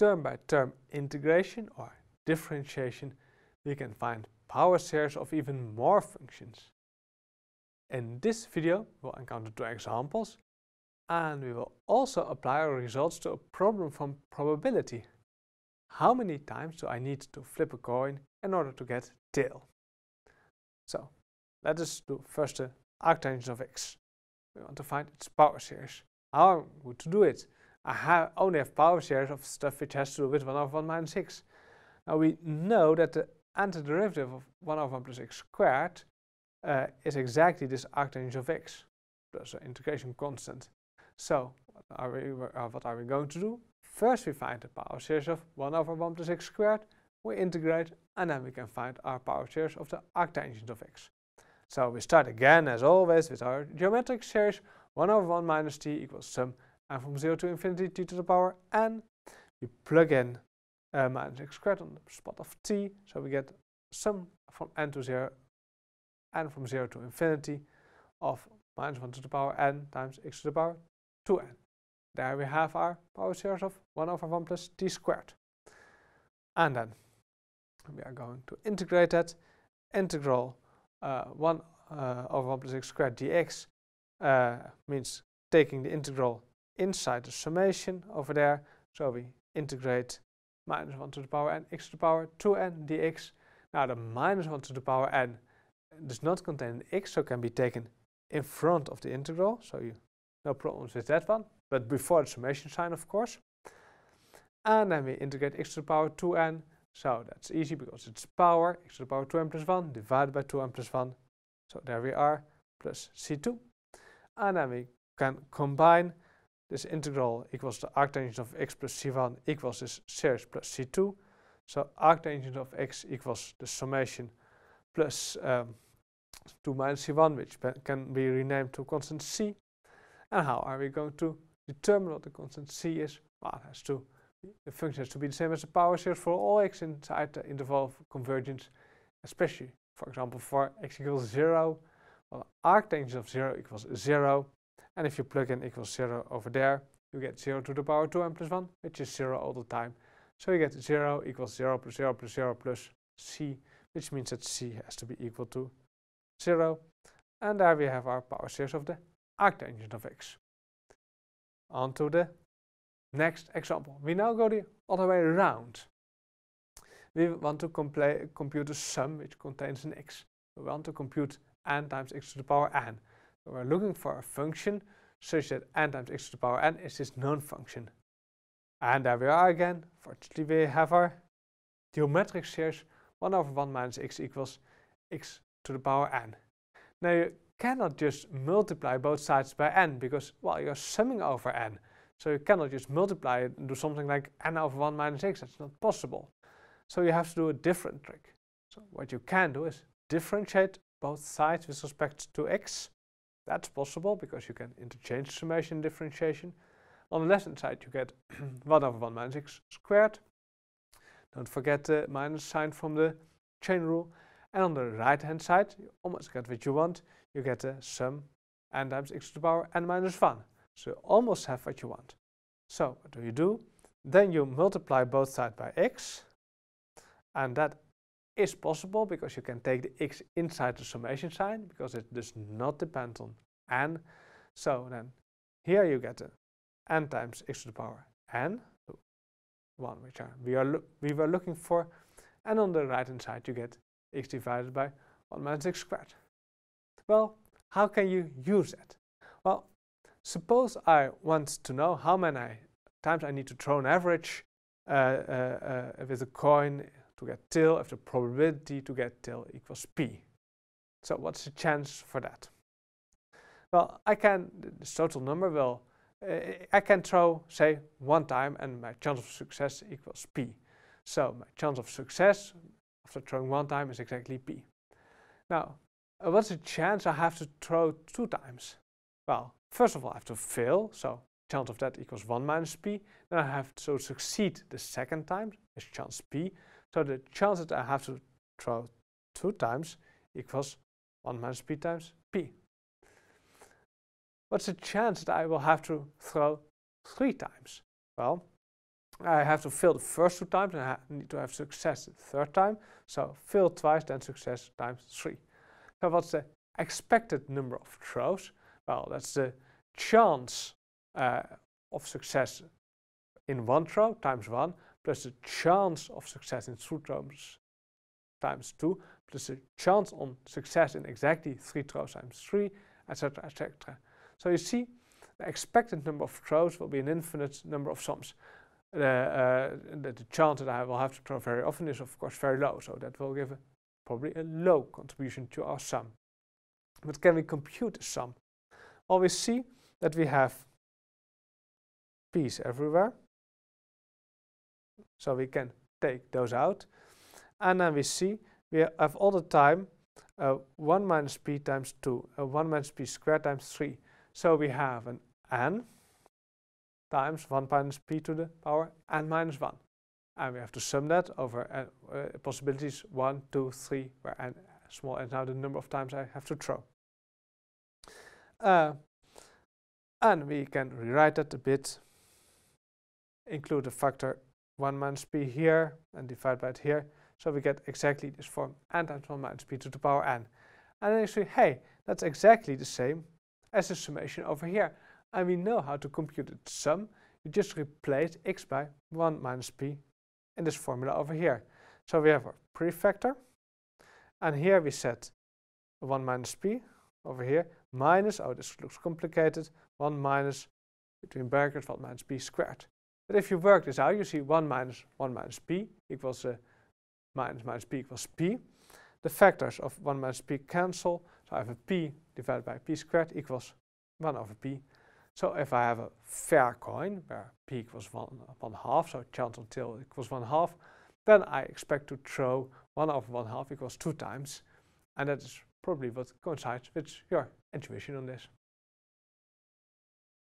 term-by-term integration or differentiation, we can find power shares of even more functions. In this video, we'll encounter two examples, and we will also apply our results to a problem from probability. How many times do I need to flip a coin in order to get tail? So, let us do first the arctangent of x. We want to find its power series. How am we going to do it? I have only have power shares of stuff which has to do with 1 over 1 minus 6. Now we know that the antiderivative of 1 over 1 plus x squared uh, is exactly this arctangent of x, plus an integration constant. So what are, we, uh, what are we going to do? First we find the power series of 1 over 1 plus x squared, we integrate, and then we can find our power series of the arctangent of x. So we start again, as always, with our geometric series, 1 over 1 minus t equals sum and from 0 to infinity t to the power n, we plug in uh, minus x squared on the spot of t, so we get sum from n to 0 and from 0 to infinity of minus 1 to the power n times x to the power 2n. There we have our power series of 1 over 1 plus t squared. And then we are going to integrate that integral uh, 1 uh, over 1 plus x squared dx uh, means taking the integral inside the summation over there. So we integrate minus 1 to the power n x to the power 2n dx. Now the minus 1 to the power n does not contain an x, so can be taken in front of the integral. So you no problems with that one, but before the summation sign, of course. And then we integrate x to the power 2n. So that's easy because it's power, x to the power 2n plus 1 divided by 2n plus 1. So there we are, plus c2. And then we can combine this integral equals the arctangent of x plus c1 equals this series plus c2. So arctangent of x equals the summation plus um, 2 minus c1, which can be renamed to constant c. And how are we going to determine what the constant c is? Well, it has to, the function has to be the same as the power series for all x inside the interval of convergence, especially, for example, for x equals 0. Well, arctangent of 0 equals 0, and if you plug in equals 0 over there, you get 0 to the power 2 and plus 1, which is 0 all the time. So you get 0 equals 0 plus 0 plus 0 plus c, which means that c has to be equal to 0. And there we have our power series of the arctangent of x. On to the next example. We now go the other way around. We want to compute a sum which contains an x. We want to compute n times x to the power n. We're looking for a function such that n times x to the power n is this known function. And there we are again. Fortunately, we have our geometric series 1 over 1 minus x equals x to the power n. Now, you cannot just multiply both sides by n because, well, you're summing over n. So you cannot just multiply it and do something like n over 1 minus x. That's not possible. So you have to do a different trick. So what you can do is differentiate both sides with respect to x that's possible because you can interchange summation and differentiation. On the left-hand side, you get 1 over 1 minus x squared. Don't forget the minus sign from the chain rule. And on the right-hand side, you almost get what you want. You get the sum n times x to the power n minus 1. So you almost have what you want. So what do you do? Then you multiply both sides by x. And that is possible because you can take the x inside the summation sign because it does not depend on n. So then here you get the n times x to the power n, the 1, which are we, are we were looking for. And on the right hand side you get x divided by 1 minus x squared. Well, how can you use it? Well, suppose I want to know how many times I need to throw an average uh, uh, uh, with a coin to get tail if the probability to get tail equals p. So what's the chance for that? Well, I can, this total number will, uh, I can throw, say, one time and my chance of success equals p. So my chance of success after throwing one time is exactly p. Now, uh, what's the chance I have to throw two times? Well, first of all, I have to fail, so chance of that equals 1 minus p. Then I have to succeed the second time, is chance p. So er the chance that I er have to throw two times equals 1 minus p times p. What's the chance that I will have to throw three times? Well, I have to fail the first two times and I need to have success the third time. So fail twice, then success times three. So what's the expected number of throws? Well, that's the chance uh, of success in one throw times one plus the chance of success in two throws times 2 plus the chance on success in exactly 3 throws times 3, etc., etc. So you see, the expected number of throws will be an infinite number of sums. Uh, uh, the, the, chance that I will have to throw very often is, of course, very low, so that will give a, probably a low contribution to our sum. But can we compute a sum? Well, we see that we have p's everywhere, so we can take those out. And then we see we have all the time uh, 1 minus p times 2, uh, 1 minus p squared times 3. So we have an n times 1 minus p to the power n minus 1. And we have to sum that over n, uh, uh, possibilities 1, 2, 3, where n small n is now the number of times I have to throw. Uh, and we can rewrite that a bit, include a factor 1 minus p here and divide by it here. So we get exactly this form n times 1 minus p to the power n. And then you say, hey, that's exactly the same as the summation over here. And we know how to compute the sum. You just replace x by 1 minus p in this formula over here. So we have our prefactor. And here we set 1 minus p over here minus, oh this looks complicated, 1 minus between brackets 1 minus p squared. But if you work this out, you see 1 minus 1 minus p equals uh, minus minus p equals p. The factors of 1 minus p cancel, so I have a p divided by p squared equals 1 over p. So if I have a fair coin, where p equals 1, one half, so chance on tail equals 1 half, then I expect to throw 1 over 1 half equals 2 times. And that is probably what coincides with your intuition on this.